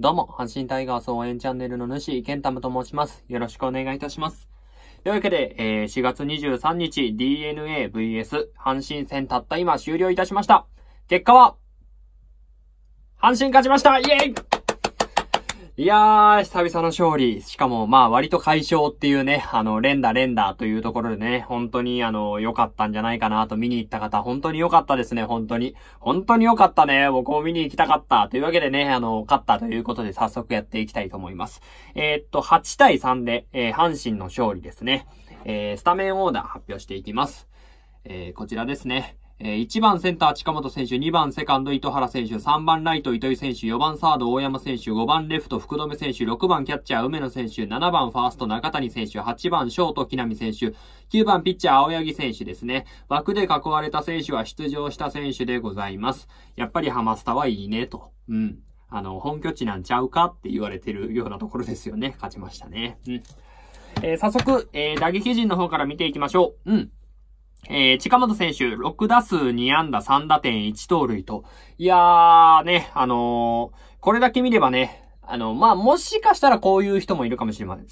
どうも、阪神タイガース応援チャンネルの主、健太と申します。よろしくお願いいたします。というわけで、えー、4月23日 DNA vs 阪神戦たった今終了いたしました。結果は、阪神勝ちましたイェイいやー、久々の勝利。しかも、まあ、割と解消っていうね、あの、連打連打というところでね、本当に、あの、良かったんじゃないかなと見に行った方、本当に良かったですね、本当に。本当に良かったね。僕を見に行きたかった。というわけでね、あの、勝ったということで、早速やっていきたいと思います。えー、っと、8対3で、えー、阪神の勝利ですね。えー、スタメンオーダー発表していきます。えー、こちらですね。えー、1番センター近本選手、2番セカンド糸原選手、3番ライト糸井選手、4番サード大山選手、5番レフト福留選手、6番キャッチャー梅野選手、7番ファースト中谷選手、8番ショート木並選手、9番ピッチャー青柳選手ですね。枠で囲われた選手は出場した選手でございます。やっぱりハマスタはいいね、と。うん。あの、本拠地なんちゃうかって言われてるようなところですよね。勝ちましたね。うん。えー、早速、えー、打撃陣の方から見ていきましょう。うん。えー、近本選手、6打数2安打3打点1盗塁と。いやーね、あのー、これだけ見ればね、あの、まあ、もしかしたらこういう人もいるかもしれません。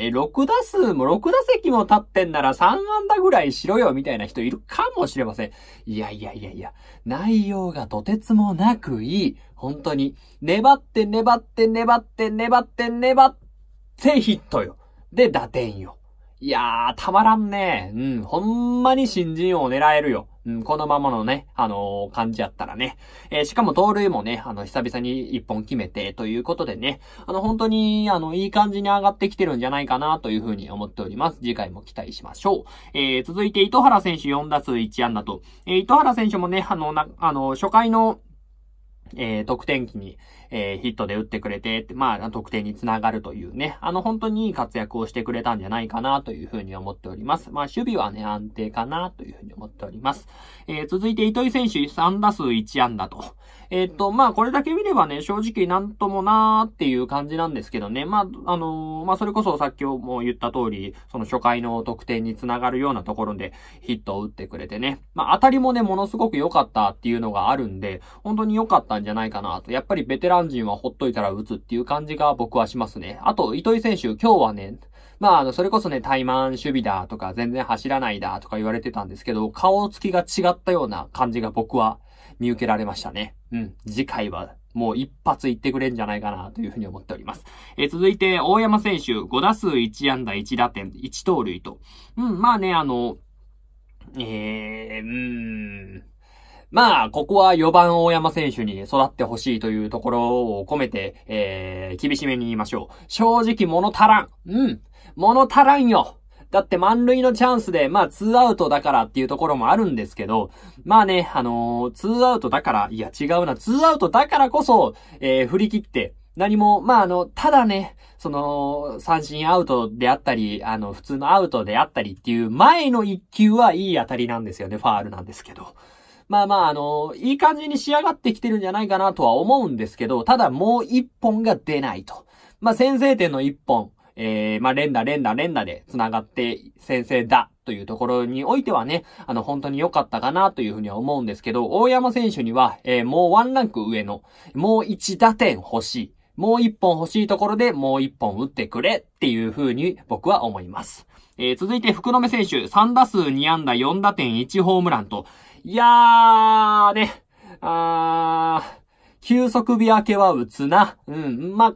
え、6打数も6打席も立ってんなら3安打ぐらいしろよみたいな人いるかもしれません。いやいやいやいや、内容がとてつもなくいい。本当に。粘って粘って粘って粘って粘ってヒットよ。で、打点よ。いやー、たまらんね。うん、ほんまに新人王を狙えるよ。うん、このままのね、あのー、感じやったらね。えー、しかも盗塁もね、あの、久々に一本決めて、ということでね、あの、本当に、あの、いい感じに上がってきてるんじゃないかな、というふうに思っております。次回も期待しましょう。えー、続いて、糸原選手4打数1安打と、え糸原選手もね、あの、な、あの、初回の、えー、得点機に、えー、ヒットで打ってくれて、まあ、得点につながるというね、あの、本当にいい活躍をしてくれたんじゃないかなというふうに思っております。まあ、守備はね、安定かなというふうに思っております。えー、続いて糸井選手3打数1安打と。えっ、ー、と、まあ、これだけ見ればね、正直なんともなーっていう感じなんですけどね。まあ、あのー、まあ、それこそさっきも言った通り、その初回の得点につながるようなところでヒットを打ってくれてね。まあ、当たりもね、ものすごく良かったっていうのがあるんで、本当に良かったんじゃないかなと。やっぱりベテラン陣はほっといたら打つっていう感じが僕はしますね。あと、糸井選手、今日はね、まあ、あの、それこそね、怠慢守備だとか、全然走らないだとか言われてたんですけど、顔つきが違ったような感じが僕は見受けられましたね。うん。次回はもう一発いってくれんじゃないかなというふうに思っております。えー、続いて、大山選手、5打数1安打1打点、1盗塁と。うん、まあね、あの、えー、うん。まあ、ここは4番大山選手に育ってほしいというところを込めて、えー、厳しめに言いましょう。正直物足らん。うん。物足らんよ。だって満塁のチャンスで、まあーアウトだからっていうところもあるんですけど、まあね、あのー、アウトだから、いや違うな、ツーアウトだからこそ、えー、振り切って、何も、まあ、あの、ただね、その、三振アウトであったり、あの、普通のアウトであったりっていう前の一球はいい当たりなんですよね、ファールなんですけど。まあまあ、あの、いい感じに仕上がってきてるんじゃないかなとは思うんですけど、ただもう一本が出ないと。まあ、先制点の一本。えー、まあ、連打連打連打で繋がって先生だというところにおいてはね、あの、本当に良かったかなというふうには思うんですけど、大山選手には、えー、もうワンランク上の、もう1打点欲しい。もう1本欲しいところでもう1本打ってくれっていうふうに僕は思います。えー、続いて福留選手、3打数2安打4打点1ホームランと、いやーね、あー、休息日明けは打つな。うん、ま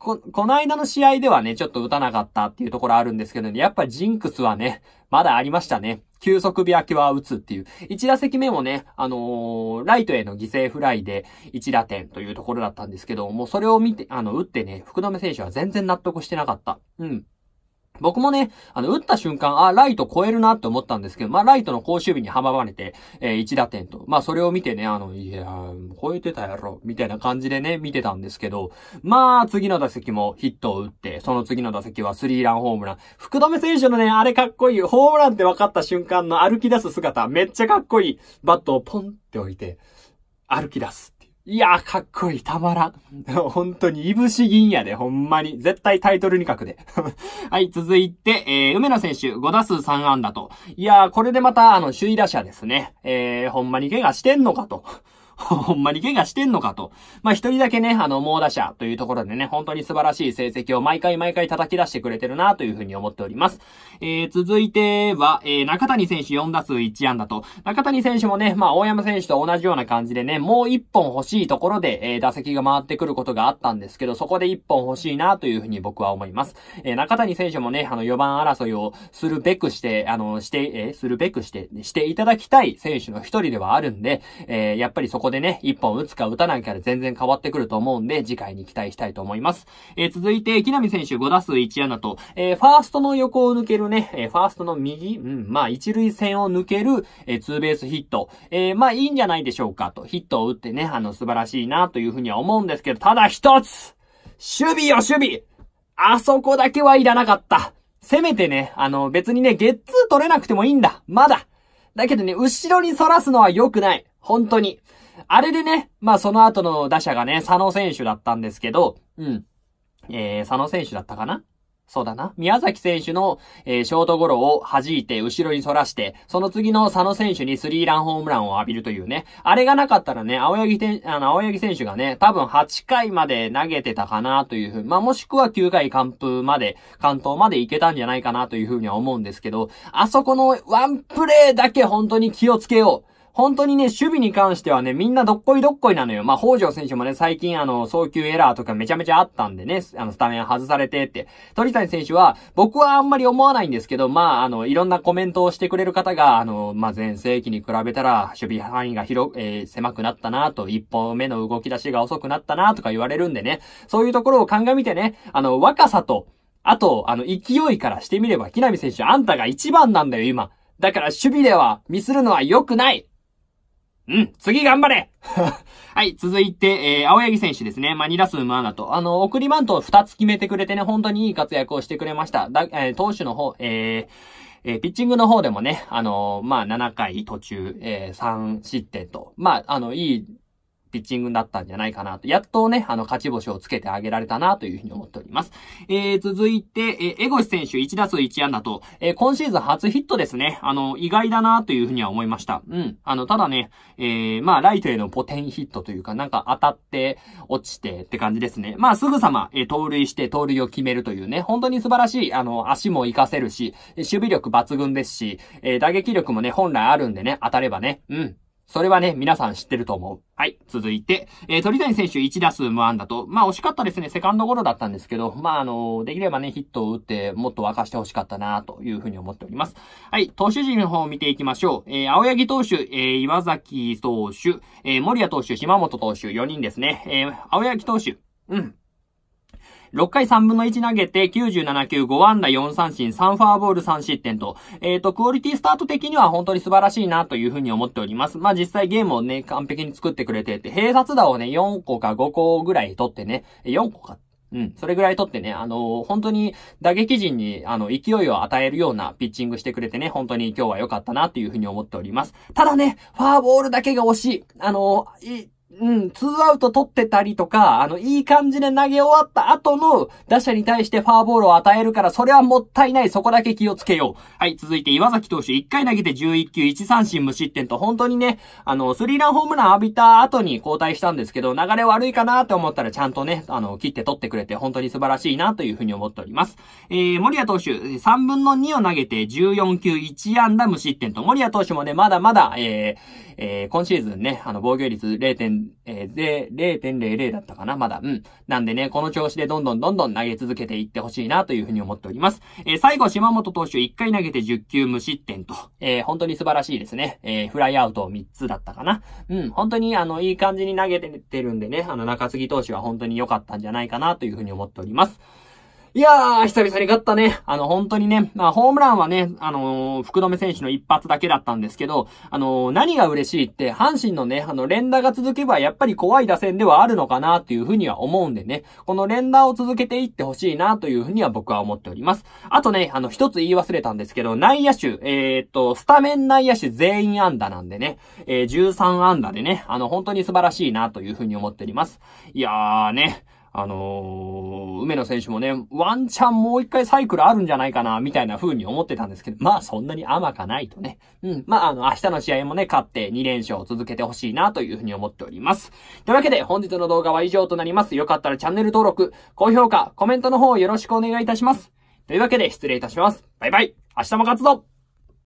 こ、この間の試合ではね、ちょっと打たなかったっていうところあるんですけどね、やっぱジンクスはね、まだありましたね。急速日明けは打つっていう。1打席目もね、あのー、ライトへの犠牲フライで1打点というところだったんですけど、もうそれを見て、あの、打ってね、福留選手は全然納得してなかった。うん。僕もね、あの、打った瞬間、あ、ライト超えるなって思ったんですけど、まあ、ライトの高守備に阻まれて、えー、1打点と。まあ、それを見てね、あの、いやー、超えてたやろ、みたいな感じでね、見てたんですけど、まあ、次の打席もヒットを打って、その次の打席はスリーランホームラン。福留選手のね、あれかっこいい。ホームランって分かった瞬間の歩き出す姿、めっちゃかっこいい。バットをポンって置いて、歩き出す。いやー、かっこいい。たまらん。本当に、いぶし銀やで、ほんまに。絶対タイトルに書くで。はい、続いて、えー、梅野選手、5打数3安打と。いやー、これでまた、あの、首位打者ですね。えー、ほんまに怪我してんのかと。ほんまに怪我してんのかと。まあ、一人だけね、あの、猛打者というところでね、本当に素晴らしい成績を毎回毎回叩き出してくれてるなというふうに思っております。えー、続いては、えー、中谷選手4打数1安打と、中谷選手もね、まあ、大山選手と同じような感じでね、もう1本欲しいところで、えー、打席が回ってくることがあったんですけど、そこで1本欲しいなというふうに僕は思います。えー、中谷選手もね、あの、4番争いをするべくして、あの、して、えー、するべくして、していただきたい選手の一人ではあるんで、えー、やっぱりそこでね、一本打つか打たないかで全然変わってくると思うんで、次回に期待したいと思います。えー、続いて、木浪選手5打数1安打と、えー、ファーストの横を抜けるね、えー、ファーストの右、うん、まあ、一塁線を抜ける、えー、ツーベースヒット。えー、まあ、いいんじゃないでしょうかと、ヒットを打ってね、あの、素晴らしいなというふうには思うんですけど、ただ一つ守備よ、守備あそこだけはいらなかった。せめてね、あの、別にね、ゲッツー取れなくてもいいんだ。まだ。だけどね、後ろに反らすのは良くない。本当に。あれでね、まあその後の打者がね、佐野選手だったんですけど、うん。えー、佐野選手だったかなそうだな。宮崎選手の、えー、ショートゴロを弾いて、後ろに反らして、その次の佐野選手にスリーランホームランを浴びるというね。あれがなかったらね、青柳てあの、青柳選手がね、多分8回まで投げてたかなというふうまあ、もしくは9回完封まで、関東まで行けたんじゃないかなというふうには思うんですけど、あそこのワンプレーだけ本当に気をつけよう。本当にね、守備に関してはね、みんなどっこいどっこいなのよ。まあ、北条選手もね、最近あの、送球エラーとかめちゃめちゃあったんでね、あの、スタメン外されてって。鳥谷選手は、僕はあんまり思わないんですけど、まあ、あの、いろんなコメントをしてくれる方が、あの、まあ、前世紀に比べたら、守備範囲が広、えー、狭くなったなと、一歩目の動き出しが遅くなったなとか言われるんでね、そういうところを鑑みてね、あの、若さと、あと、あの、勢いからしてみれば、木並選手、あんたが一番なんだよ、今。だから守備では、ミスるのは良くないうん、次頑張れ はい、続いて、えー、青柳選手ですね。まあ、2打数無穴と。あの、送りバントを2つ決めてくれてね、本当にいい活躍をしてくれました。だ、えー、投手の方、えー、えー、ピッチングの方でもね、あのー、まあ、7回途中、えー、3失点と、まあ、あの、いいピッチングだったんじゃないかなと。やっとね、あの、勝ち星をつけてあげられたなというふうに思っております。えー、続いて、えー、江シ選手1打数1安打と、えー、今シーズン初ヒットですね。あの、意外だなというふうには思いました。うん。あの、ただね、えー、まあ、ライトへのポテンヒットというか、なんか当たって、落ちてって感じですね。まあ、すぐさま、えー、盗塁して盗塁を決めるというね、本当に素晴らしい、あの、足も活かせるし、守備力抜群ですし、えー、打撃力もね、本来あるんでね、当たればね、うん。それはね、皆さん知ってると思う。はい。続いて、えー、鳥谷選手1打数無安打と、まあ惜しかったですね。セカンドゴロだったんですけど、まああのー、できればね、ヒットを打って、もっと沸かして欲しかったなというふうに思っております。はい。投手陣の方を見ていきましょう。えー、青柳投手、えー、岩崎投手、えー、森谷投手、島本投手、4人ですね。えー、青柳投手、うん。6回3分の1投げて、97球5安打4三振、3ファーボール3失点と、えっ、ー、と、クオリティスタート的には本当に素晴らしいなというふうに思っております。まあ、実際ゲームをね、完璧に作ってくれてて、併殺打をね、4個か5個ぐらい取ってね、4個かうん。それぐらい取ってね、あのー、本当に打撃陣に、あの、勢いを与えるようなピッチングしてくれてね、本当に今日は良かったなというふうに思っております。ただね、ファーボールだけが惜しい。あのー、い、うん、ツーアウト取ってたりとか、あの、いい感じで投げ終わった後の打者に対してフォアボールを与えるから、それはもったいない。そこだけ気をつけよう。はい、続いて岩崎投手、1回投げて11球、1三振無失点と、本当にね、あの、スリーランホームラン浴びた後に交代したんですけど、流れ悪いかなって思ったらちゃんとね、あの、切って取ってくれて、本当に素晴らしいなというふうに思っております。えー、森谷投手、3分の2を投げて14球、1安打無失点と、森谷投手もね、まだまだ、えー、えー、今シーズンね、あの、防御率0.0えー、で、0.00だったかな、まだ。うん。なんでね、この調子でどんどんどんどん投げ続けていってほしいなというふうに思っております。えー、最後、島本投手1回投げて10球無失点と、えー、本当に素晴らしいですね。えー、フライアウト3つだったかな。うん、本当にあの、いい感じに投げててるんでね、あの、中継ぎ投手は本当に良かったんじゃないかなというふうに思っております。いやー、久々に勝ったね。あの、本当にね、まあ、ホームランはね、あのー、福留選手の一発だけだったんですけど、あのー、何が嬉しいって、阪神のね、あの、連打が続けば、やっぱり怖い打線ではあるのかな、というふうには思うんでね、この連打を続けていってほしいな、というふうには僕は思っております。あとね、あの、一つ言い忘れたんですけど、内野手、えー、っと、スタメン内野手全員安打なんでね、えー、13安打でね、あの、本当に素晴らしいな、というふうに思っております。いやーね、あのー、梅野選手もね、ワンチャンもう一回サイクルあるんじゃないかな、みたいな風に思ってたんですけど、まあそんなに甘かないとね。うん。まああの、明日の試合もね、勝って2連勝を続けてほしいな、という風に思っております。というわけで、本日の動画は以上となります。よかったらチャンネル登録、高評価、コメントの方よろしくお願いいたします。というわけで、失礼いたします。バイバイ明日も勝つぞ